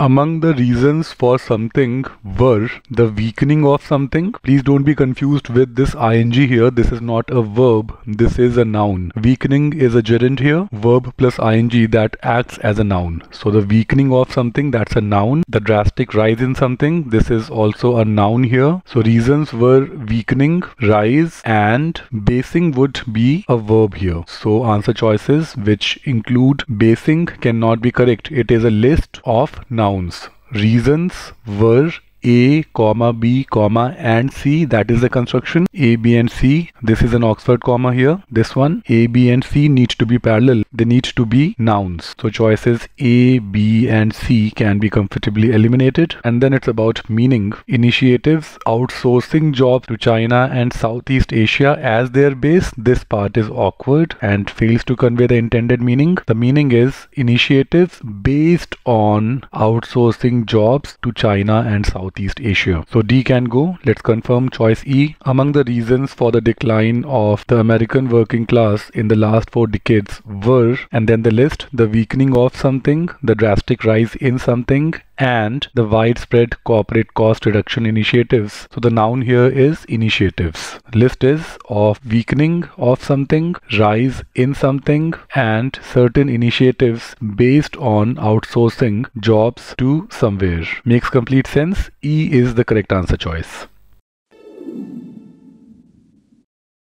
Among the reasons for something were the weakening of something. Please don't be confused with this ing here. This is not a verb. This is a noun. Weakening is a gerund here. Verb plus ing that acts as a noun. So the weakening of something that's a noun. The drastic rise in something. This is also a noun here. So reasons were weakening, rise and basing would be a verb here. So answer choices which include basing cannot be correct. It is a list of nouns nouns. Reasons were a, comma, B, comma, and C. That is the construction. A, B, and C. This is an Oxford comma here. This one, A, B, and C needs to be parallel. They need to be nouns. So choices A, B, and C can be comfortably eliminated. And then it's about meaning. Initiatives outsourcing jobs to China and Southeast Asia as their base. This part is awkward and fails to convey the intended meaning. The meaning is initiatives based on outsourcing jobs to China and South Southeast Asia. So D can go. Let's confirm choice E. Among the reasons for the decline of the American working class in the last four decades were, and then the list, the weakening of something, the drastic rise in something, and the widespread corporate cost reduction initiatives. So the noun here is initiatives. List is of weakening of something, rise in something, and certain initiatives based on outsourcing jobs to somewhere. Makes complete sense. E is the correct answer choice.